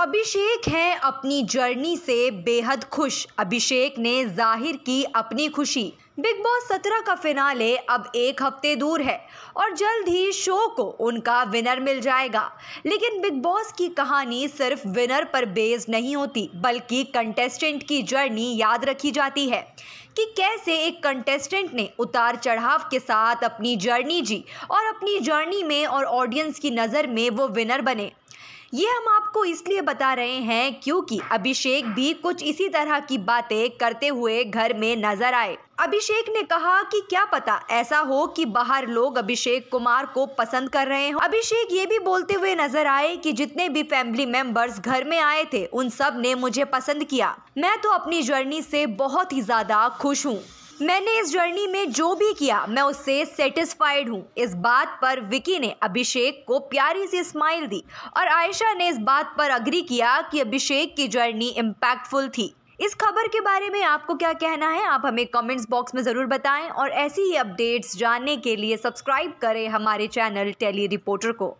अभिषेक हैं अपनी जर्नी से बेहद खुश अभिषेक ने जाहिर की अपनी खुशी बिग बॉस सत्रह का फिनाले अब एक हफ्ते दूर है और जल्द ही शो को उनका विनर मिल जाएगा लेकिन बिग बॉस की कहानी सिर्फ विनर पर बेस नहीं होती बल्कि कंटेस्टेंट की जर्नी याद रखी जाती है कि कैसे एक कंटेस्टेंट ने उतार चढ़ाव के साथ अपनी जर्नी जी और अपनी जर्नी में और ऑडियंस की नज़र में वो विनर बने ये हम आपको इसलिए बता रहे हैं क्योंकि अभिषेक भी कुछ इसी तरह की बातें करते हुए घर में नजर आए अभिषेक ने कहा कि क्या पता ऐसा हो कि बाहर लोग अभिषेक कुमार को पसंद कर रहे हों अभिषेक ये भी बोलते हुए नजर आए कि जितने भी फैमिली मेंबर्स घर में आए थे उन सब ने मुझे पसंद किया मैं तो अपनी जर्नी से बहुत ही ज्यादा खुश हूँ मैंने इस जर्नी में जो भी किया मैं उससे सेटिस्फाइड हूँ इस बात पर विकी ने अभिषेक को प्यारी सी स्माइल दी और आयशा ने इस बात पर अग्री किया कि अभिषेक की जर्नी इम्पैक्टफुल थी इस खबर के बारे में आपको क्या कहना है आप हमें कमेंट्स बॉक्स में ज़रूर बताएं और ऐसी ही अपडेट्स जानने के लिए सब्सक्राइब करें हमारे चैनल टेली रिपोर्टर को